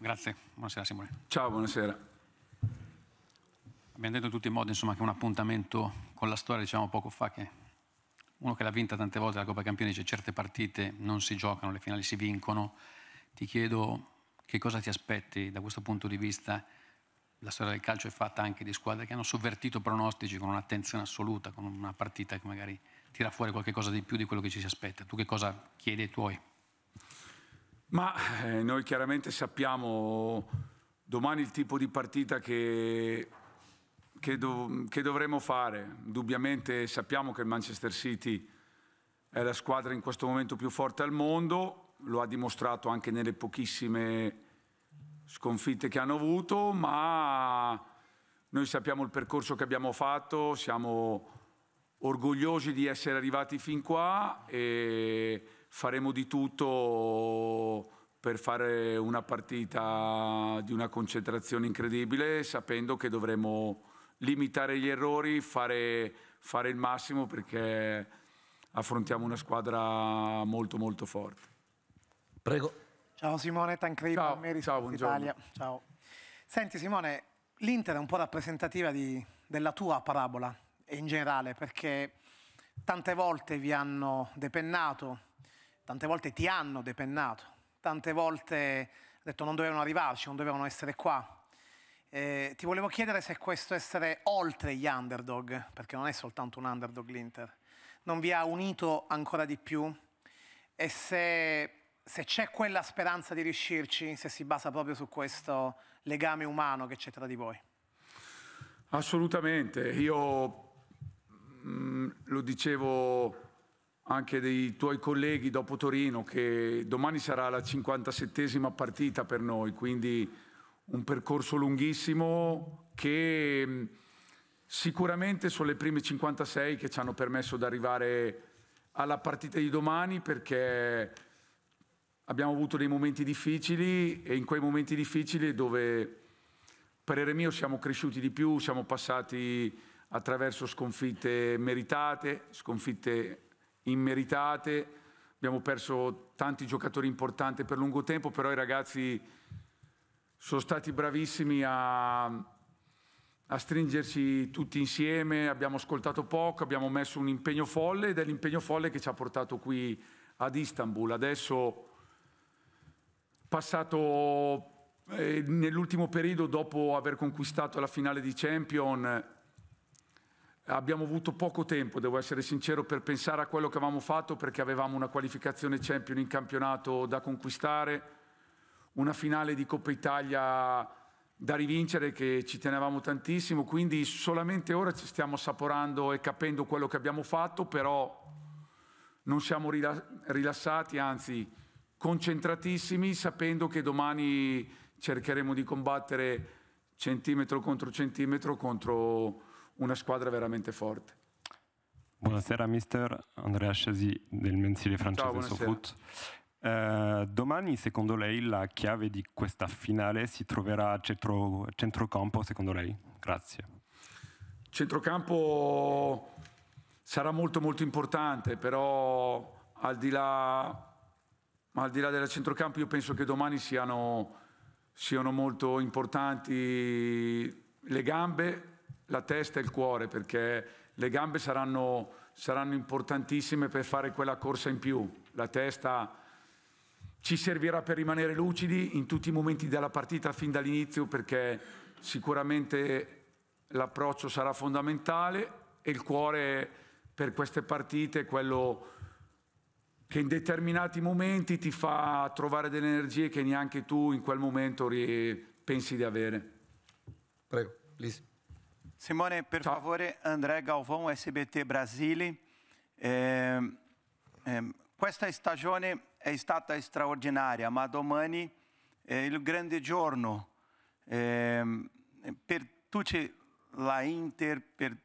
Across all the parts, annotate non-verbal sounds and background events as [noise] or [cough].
Grazie, buonasera Simone. Ciao, buonasera. Abbiamo detto in tutti i modi insomma, che un appuntamento con la storia, diciamo poco fa, che uno che l'ha vinta tante volte la Coppa Campione dice certe partite non si giocano, le finali si vincono. Ti chiedo che cosa ti aspetti da questo punto di vista? La storia del calcio è fatta anche di squadre che hanno sovvertito pronostici con un'attenzione assoluta, con una partita che magari tira fuori qualcosa di più di quello che ci si aspetta. Tu che cosa chiedi ai tuoi? Ma eh, noi chiaramente sappiamo domani il tipo di partita che, che, do, che dovremo fare. Indubbiamente sappiamo che il Manchester City è la squadra in questo momento più forte al mondo, lo ha dimostrato anche nelle pochissime sconfitte che hanno avuto, ma noi sappiamo il percorso che abbiamo fatto, siamo orgogliosi di essere arrivati fin qua e faremo di tutto per fare una partita di una concentrazione incredibile, sapendo che dovremo limitare gli errori, fare, fare il massimo perché affrontiamo una squadra molto molto forte. Prego. Ciao Simone Tancredi, ciao, ciao Italia. Ciao. Senti Simone, l'Inter è un po' rappresentativa di, della tua parabola in generale perché tante volte vi hanno depennato tante volte ti hanno depennato, tante volte ha detto non dovevano arrivarci, non dovevano essere qua. Eh, ti volevo chiedere se questo essere oltre gli underdog, perché non è soltanto un underdog l'Inter, non vi ha unito ancora di più e se, se c'è quella speranza di riuscirci, se si basa proprio su questo legame umano che c'è tra di voi. Assolutamente, io mh, mm, lo dicevo anche dei tuoi colleghi dopo Torino, che domani sarà la 57esima partita per noi, quindi un percorso lunghissimo che mm, sicuramente sono le prime 56 che ci hanno permesso di arrivare alla partita di domani perché abbiamo avuto dei momenti difficili e in quei momenti difficili dove parere mio siamo cresciuti di più, siamo passati attraverso sconfitte meritate, sconfitte immeritate. Abbiamo perso tanti giocatori importanti per lungo tempo, però i ragazzi sono stati bravissimi a, a stringerci tutti insieme, abbiamo ascoltato poco, abbiamo messo un impegno folle ed è l'impegno folle che ci ha portato qui ad Istanbul. Adesso, passato eh, nell'ultimo periodo, dopo aver conquistato la finale di Champions, abbiamo avuto poco tempo, devo essere sincero, per pensare a quello che avevamo fatto perché avevamo una qualificazione champion in campionato da conquistare, una finale di Coppa Italia da rivincere che ci tenevamo tantissimo, quindi solamente ora ci stiamo assaporando e capendo quello che abbiamo fatto, però non siamo rilassati, anzi concentratissimi, sapendo che domani cercheremo di combattere centimetro contro centimetro contro una squadra veramente forte. Buonasera mister, Andrea Scesi del mensile francese Sofoot. Eh, domani secondo lei la chiave di questa finale si troverà a centro, centrocampo secondo lei? Grazie. Centrocampo sarà molto molto importante, però al di là, al di là del centrocampo io penso che domani siano, siano molto importanti le gambe, la testa e il cuore perché le gambe saranno, saranno importantissime per fare quella corsa in più. La testa ci servirà per rimanere lucidi in tutti i momenti della partita fin dall'inizio perché sicuramente l'approccio sarà fondamentale e il cuore per queste partite è quello che in determinati momenti ti fa trovare delle energie che neanche tu in quel momento pensi di avere. Prego, Lisi. Simone, per Ciao. favore, André Galvão, SBT Brasile. Eh, eh, questa stagione è stata straordinaria, ma domani è il grande giorno ehm, per tutta la Inter, per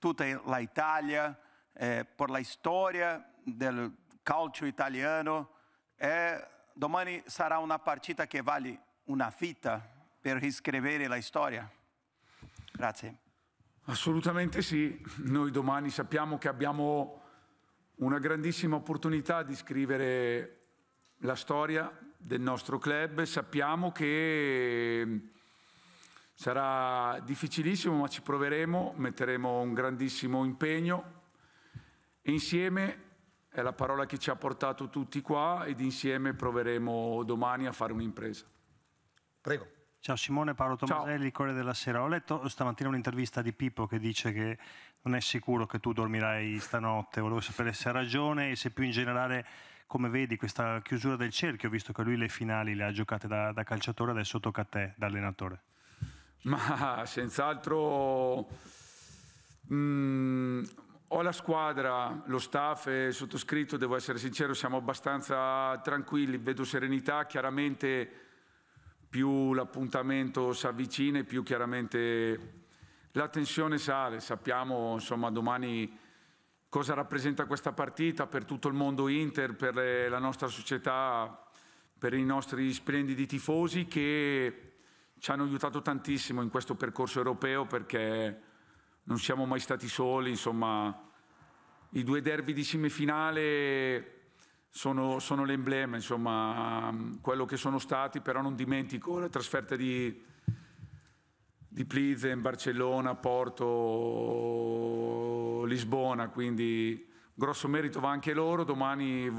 tutta l'Italia, eh, per la storia del calcio italiano. Eh, domani sarà una partita che vale una vita per riscrivere la storia. Grazie. Assolutamente sì, noi domani sappiamo che abbiamo una grandissima opportunità di scrivere la storia del nostro club, sappiamo che ehm, sarà difficilissimo ma ci proveremo, metteremo un grandissimo impegno e insieme è la parola che ci ha portato tutti qua ed insieme proveremo domani a fare un'impresa. Prego. Ciao Simone, Paolo Tomaselli, Corre della Sera. Ho letto stamattina un'intervista di Pippo che dice che non è sicuro che tu dormirai stanotte. Volevo sapere se ha ragione e se più in generale come vedi questa chiusura del cerchio, visto che lui le finali le ha giocate da, da calciatore, adesso tocca a te, da allenatore. Ma senz'altro mh, mm, ho la squadra, lo staff e sottoscritto, devo essere sincero, siamo abbastanza tranquilli, vedo serenità, chiaramente più l'appuntamento si avvicina e più chiaramente la tensione sale. Sappiamo insomma domani cosa rappresenta questa partita per tutto il mondo Inter, per la nostra società, per i nostri splendidi tifosi che ci hanno aiutato tantissimo in questo percorso europeo perché non siamo mai stati soli, insomma i due derby di semifinale sono, sono l'emblema, insomma, mm, quello che sono stati, però non dimentico la trasferta di, di Plizen, Barcellona, Porto, Lisbona, quindi grosso merito va anche loro, domani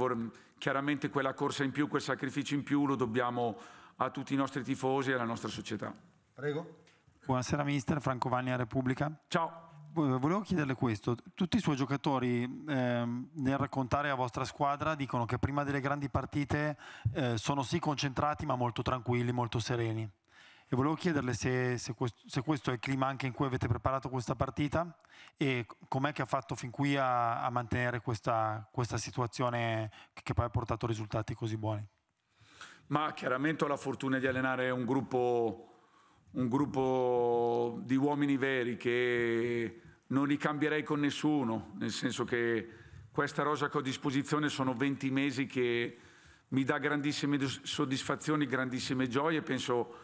chiaramente quella corsa in più, quel sacrificio in più lo dobbiamo a tutti i nostri tifosi e alla nostra società. Prego. Buonasera mister, Franco Vanni a Repubblica. Ciao. Eh, volevo chiederle questo, tutti i suoi giocatori eh, nel raccontare la vostra squadra dicono che prima delle grandi partite eh, sono sì concentrati ma molto tranquilli, molto sereni. E volevo chiederle se, se, questo, se, questo, è il clima anche in cui avete preparato questa partita e com'è che ha fatto fin qui a, a mantenere questa, questa situazione che, che poi ha portato risultati così buoni. Ma chiaramente ho la fortuna di allenare un gruppo un gruppo di uomini veri che non li cambierei con nessuno, nel senso che questa rosa che ho a disposizione sono 20 mesi che mi dà grandissime soddisfazioni, grandissime gioie, penso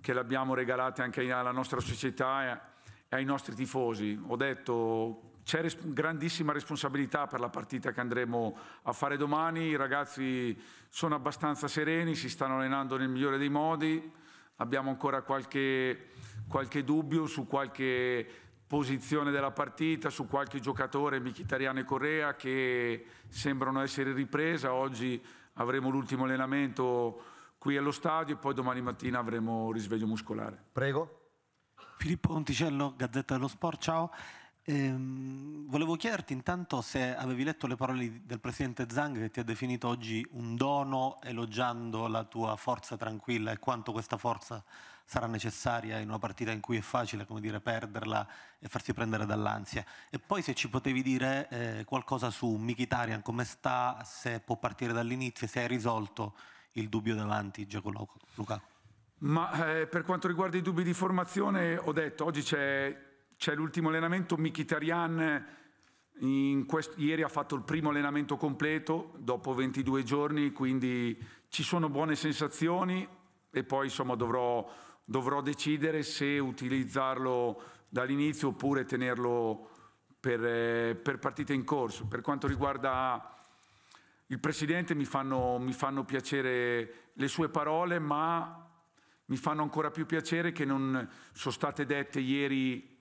che l'abbiamo regalata anche alla nostra società e ai nostri tifosi. Ho detto c'è res grandissima responsabilità per la partita che andremo a fare domani, i ragazzi sono abbastanza sereni, si stanno allenando nel migliore dei modi, abbiamo ancora qualche, qualche dubbio su qualche posizione della partita, su qualche giocatore, Michitariano e Correa, che sembrano essere ripresa. Oggi avremo l'ultimo allenamento qui allo stadio e poi domani mattina avremo risveglio muscolare. Prego. Filippo Monticello, Gazzetta dello Sport, ciao. Ehm, volevo chiederti intanto se avevi letto le parole del presidente Zang che ti ha definito oggi un dono elogiando la tua forza tranquilla e quanto questa forza sarà necessaria in una partita in cui è facile come dire, perderla e farsi prendere dall'ansia. E poi se ci potevi dire eh, qualcosa su Mkhitaryan, come sta, se può partire dall'inizio, se hai risolto il dubbio davanti Giacomo Luca. Ma eh, per quanto riguarda i dubbi di formazione, ho detto oggi c'è c'è l'ultimo allenamento, Mkhitaryan quest- ieri ha fatto il primo allenamento completo dopo 22 giorni, quindi ci sono buone sensazioni e poi insomma dovrò, dovrò decidere se utilizzarlo dall'inizio oppure tenerlo per, per, partite in corso. Per quanto riguarda il Presidente mi fanno, mi fanno piacere le sue parole, ma mi fanno ancora più piacere che non sono state dette ieri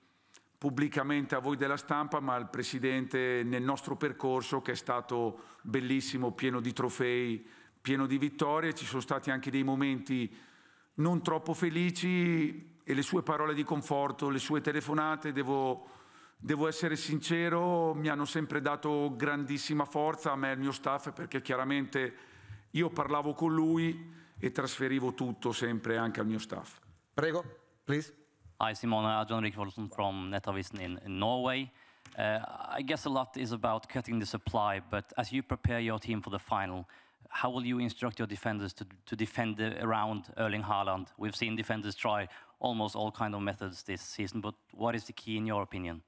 pubblicamente a voi della stampa, ma al Presidente nel nostro percorso che è stato bellissimo, pieno di trofei, pieno di vittorie. Ci sono stati anche dei momenti non troppo felici e le sue parole di conforto, le sue telefonate, devo, devo essere sincero, mi hanno sempre dato grandissima forza a me e al mio staff perché chiaramente io parlavo con lui e trasferivo tutto sempre anche al mio staff. Prego, please. Hi, Simone. John Erik Olsen from Nettavisen in Norway. Uh, I guess a lot is about cutting the supply, but as you prepare your team for the final, how will you instruct your defenders to defend around Erling Haaland? We've seen defenders try almost all kinds of methods this season, but what is the key in your opinion?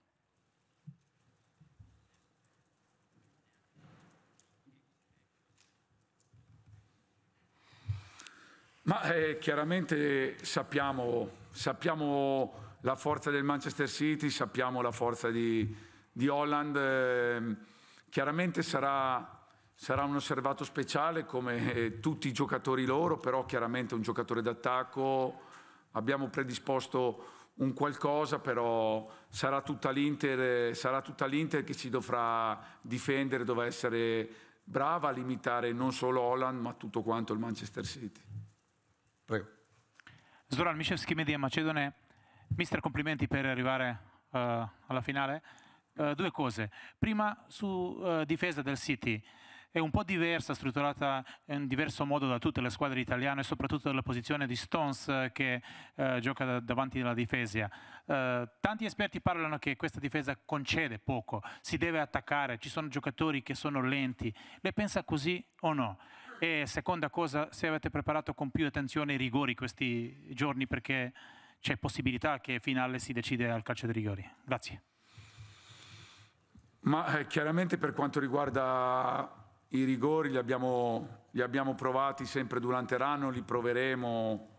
Ma eh, chiaramente sappiamo sappiamo la forza del Manchester City, sappiamo la forza di, di Holland. Ehm, chiaramente sarà, sarà, un osservato speciale come eh, tutti i giocatori loro, però chiaramente un giocatore d'attacco. Abbiamo predisposto un qualcosa, però sarà tutta l'Inter, sarà tutta l'Inter che ci dovrà difendere, dovrà essere brava a limitare non solo Holland, ma tutto quanto il Manchester City. Prego. Zoran Mishevski, Media Macedone. Mister, complimenti per arrivare uh, alla finale. Uh, due cose. Prima, su uh, difesa del City. È un po' diversa, strutturata in diverso modo da tutte le squadre italiane, soprattutto dalla posizione di Stones che gioca da, davanti alla difesa. tanti esperti parlano che questa difesa concede poco, si deve attaccare, ci sono giocatori che sono lenti. Le pensa così o no? E seconda cosa, se avete preparato con più attenzione i rigori questi giorni, perché c'è possibilità che finale si decide al calcio dei rigori. Grazie. Ma eh, chiaramente per quanto riguarda i rigori li abbiamo, li abbiamo provati sempre durante l'anno, li proveremo,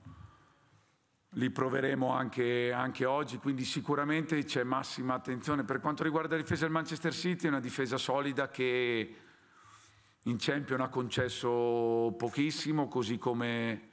li proveremo anche, anche oggi, quindi sicuramente c'è massima attenzione. Per quanto riguarda la difesa del Manchester City è una difesa solida che in Champion ha concesso pochissimo, così come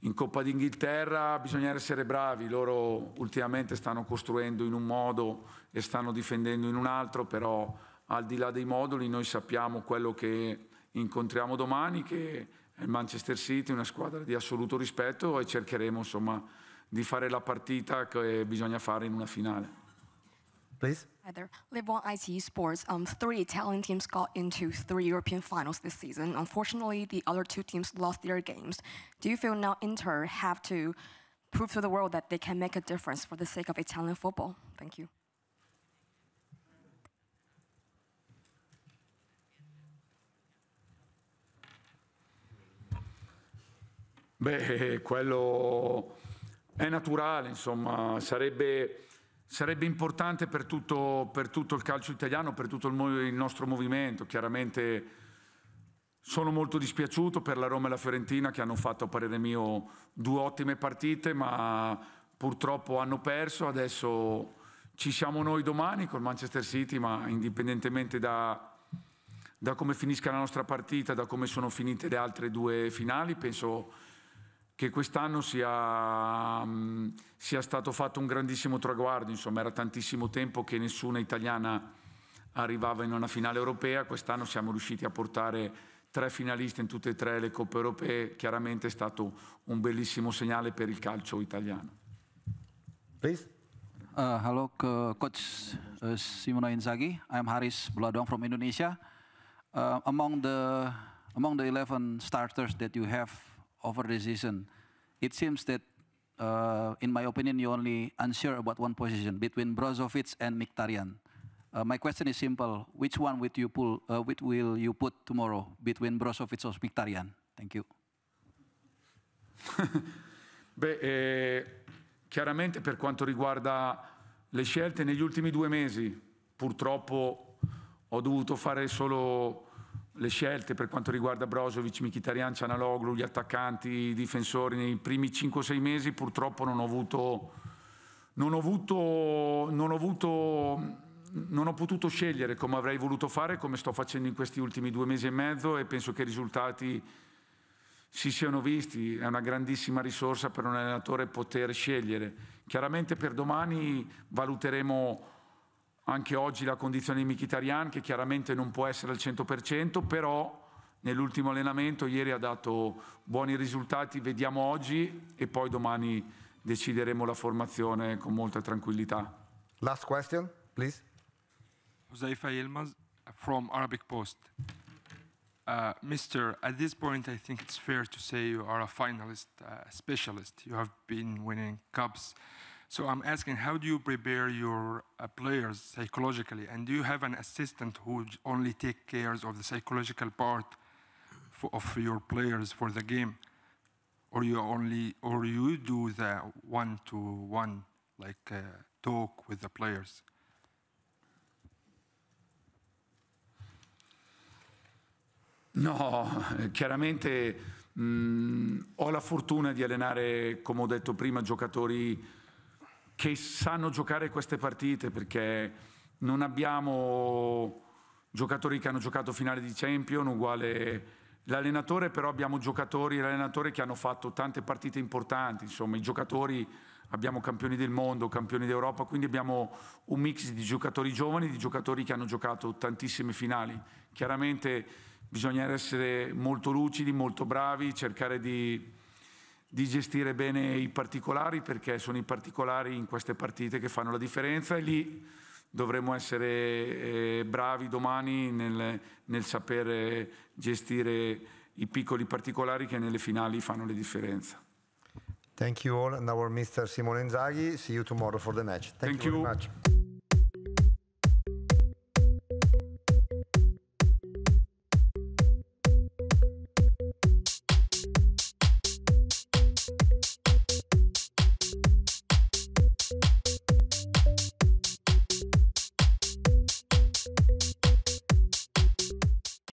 in Coppa d'Inghilterra bisogna essere bravi, loro ultimamente stanno costruendo in un modo e stanno difendendo in un altro, però al di là dei moduli noi sappiamo quello che incontriamo domani, che è il Manchester City, una squadra di assoluto rispetto e cercheremo insomma, di fare la partita che bisogna fare in una finale. Please. Hi there. Live on ITE Sports. Um, three Italian teams got into three European finals this season. Unfortunately, the other two teams lost their games. Do you feel now Inter have to prove to the world that they can make a difference for the sake of Italian football? Thank you. Beh, [laughs] quello è naturale, insomma, sarebbe Sarebbe importante per tutto, per tutto il calcio italiano, per tutto il, il nostro movimento. Chiaramente sono molto dispiaciuto per la Roma e la Fiorentina che hanno fatto, a parere mio, due ottime partite, ma purtroppo hanno perso. Adesso ci siamo noi domani col Manchester City, ma indipendentemente da, da come finisca la nostra partita, da come sono finite le altre due finali, penso che quest'anno sia, um, sia, stato fatto un grandissimo traguardo, insomma era tantissimo tempo che nessuna italiana arrivava in una finale europea, quest'anno siamo riusciti a portare tre finaliste in tutte e tre le coppe europee, chiaramente è stato un bellissimo segnale per il calcio italiano. Please. Uh, hello, uh, Coach uh, Simona Inzaghi. I'm Haris Bladong from Indonesia. Uh, among the among the 11 starters that you have over decision. It seems that, uh, in my opinion, you're only unsure about one position between Brozovic and Mkhitaryan. Uh, my question is simple: Which one would you pull? Uh, which will you put tomorrow between Brozovic or Mkhitaryan? Thank you. [laughs] Beh, eh, chiaramente per quanto riguarda le scelte negli ultimi due mesi, purtroppo ho dovuto fare solo le scelte per quanto riguarda Brozovic, Michitarian, Cianaloglu, gli attaccanti, i difensori nei primi 5-6 mesi purtroppo non ho avuto, non ho avuto, non ho avuto non ho potuto scegliere come avrei voluto fare, come sto facendo in questi ultimi due mesi e mezzo e penso che i risultati si siano visti. È una grandissima risorsa per un allenatore poter scegliere. Chiaramente per domani valuteremo anche oggi la condizione di Mkhitaryan che chiaramente non può essere al 100% però nell'ultimo allenamento ieri ha dato buoni risultati vediamo oggi e poi domani decideremo la formazione con molta tranquillità Last question please Huzaifa Yilmaz from Arabic Post Uh, Mister, at this point, I think it's fair to say you are a finalist, uh, specialist. You have been winning cups, So I'm asking, how do you prepare your uh, players psychologically? And do you have an assistant who only takes care of the psychological part of your players for the game? Or you only, or you do the one-to-one, -one, like uh, talk with the players? No, [laughs] chiaramente mh, mm, ho la fortuna di allenare, come ho detto prima, giocatori che sanno giocare queste partite perché non abbiamo giocatori che hanno giocato finale di Champion uguale l'allenatore, però abbiamo giocatori e allenatori che hanno fatto tante partite importanti, insomma i giocatori abbiamo campioni del mondo, campioni d'Europa, quindi abbiamo un mix di giocatori giovani, di giocatori che hanno giocato tantissime finali. Chiaramente bisogna essere molto lucidi, molto bravi, cercare di di gestire bene i particolari perché sono i particolari in queste partite che fanno la differenza e lì dovremo essere eh, bravi domani nel, nel saper eh, gestire i piccoli particolari che nelle finali fanno la differenza. Thank you all and our Mr. Simone Inzaghi. See you tomorrow for the match. Thank, Thank you, you.